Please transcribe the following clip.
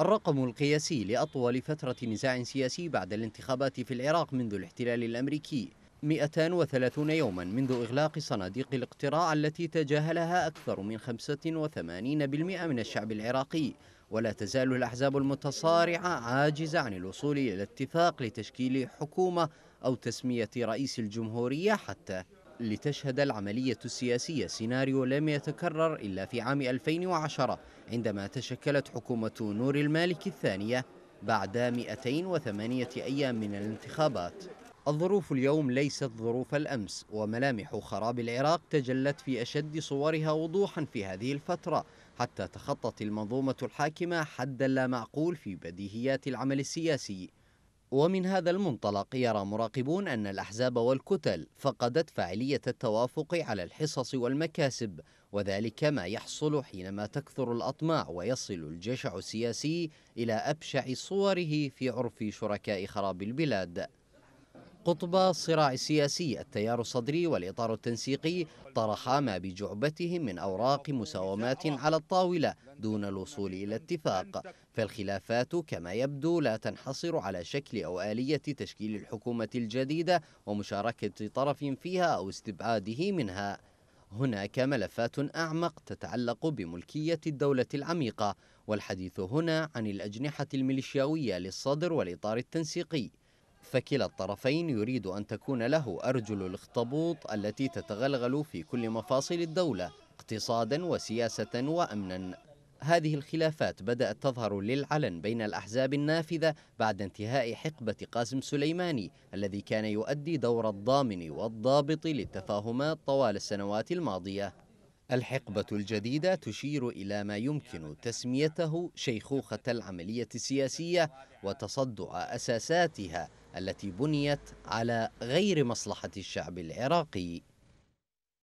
الرقم القياسي لأطول فترة نزاع سياسي بعد الانتخابات في العراق منذ الاحتلال الأمريكي 230 يوما منذ إغلاق صناديق الاقتراع التي تجاهلها أكثر من 85% من الشعب العراقي ولا تزال الأحزاب المتصارعة عاجزة عن الوصول إلى اتفاق لتشكيل حكومة أو تسمية رئيس الجمهورية حتى لتشهد العملية السياسية سيناريو لم يتكرر إلا في عام 2010 عندما تشكلت حكومة نور المالك الثانية بعد 208 أيام من الانتخابات الظروف اليوم ليست ظروف الأمس وملامح خراب العراق تجلت في أشد صورها وضوحا في هذه الفترة حتى تخطت المنظومة الحاكمة حدا لا معقول في بديهيات العمل السياسي ومن هذا المنطلق يرى مراقبون أن الأحزاب والكتل فقدت فاعلية التوافق على الحصص والمكاسب وذلك ما يحصل حينما تكثر الأطماع ويصل الجشع السياسي إلى أبشع صوره في عرف شركاء خراب البلاد قطب الصراع السياسي التيار الصدري والإطار التنسيقي طرحا ما بجعبتهم من أوراق مساومات على الطاولة دون الوصول إلى اتفاق فالخلافات كما يبدو لا تنحصر على شكل أو آلية تشكيل الحكومة الجديدة ومشاركة طرف فيها أو استبعاده منها هناك ملفات أعمق تتعلق بملكية الدولة العميقة والحديث هنا عن الأجنحة الميليشياوية للصدر والإطار التنسيقي فكلا الطرفين يريد أن تكون له أرجل الاخطبوط التي تتغلغل في كل مفاصل الدولة اقتصادا وسياسة وأمنا هذه الخلافات بدأت تظهر للعلن بين الأحزاب النافذة بعد انتهاء حقبة قاسم سليماني الذي كان يؤدي دور الضامن والضابط للتفاهمات طوال السنوات الماضية الحقبة الجديدة تشير إلى ما يمكن تسميته شيخوخة العملية السياسية وتصدع أساساتها التي بنيت على غير مصلحة الشعب العراقي